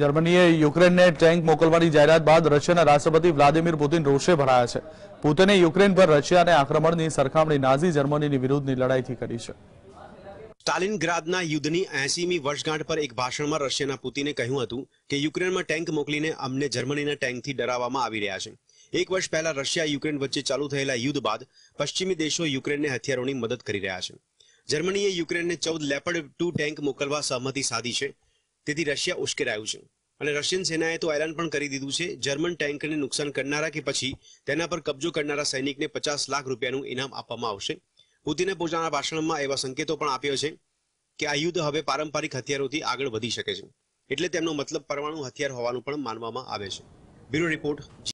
જર્મનીએ યુક્રેનને ટેન્ક મોકલવાની જાહેરાત બાદ રશિયાના રાષ્ટ્રપતિ વ્લાદિમીર પુતિન રોષે ભરાયા છે પુતિને યુક્રેન પર રશિયાને આક્રમણની સરખામણી નાઝી જર્મનીની વિરુદ્ધની લડાઈથી કરી છે સ્ટાલિનગ્રાદના યુદ્ધની એસીમી વર્ષગાંઠ પર એક ભાષણમાં રશિયાના પુતિને કહ્યું હતું કે યુક્રેનમાં ટેન્ક મોકલીને અમને જર્મનીના ટેન્કથી ડરાવવામાં આવી રહ્યા છે એક વર્ષ પહેલા રશિયા યુક્રેન વચ્ચે ચાલુ થયેલા યુદ્ધ બાદ પશ્ચિમી દેશો યુક્રેનને હથિયારોની મદદ કરી રહ્યા છે જર્મનીએ યુક્રેનને ચૌદ લેપર્ડ ટુ ટેન્ક મોકલવા સહમતિ સાધી છે તેથી રશિયા ઉશ્કેરાયું છે અને રશિયન સેનાએ તો એલાન પણ કરી દીધું છે જર્મન ટેન્કને નુકસાન કરનારા કે પછી તેના પર કબજો કરનારા સૈનિકને પચાસ લાખ રૂપિયાનું ઇનામ આપવામાં આવશે પુતિને પોતાના ભાષણમાં એવા સંકેતો પણ આપ્યો છે કે આ યુદ્ધ હવે પારંપરિક હથિયારોથી આગળ વધી શકે છે એટલે તેમનો મતલબ પરમાણુ હથિયાર હોવાનું પણ માનવામાં આવે છે બ્યુરો રિપોર્ટ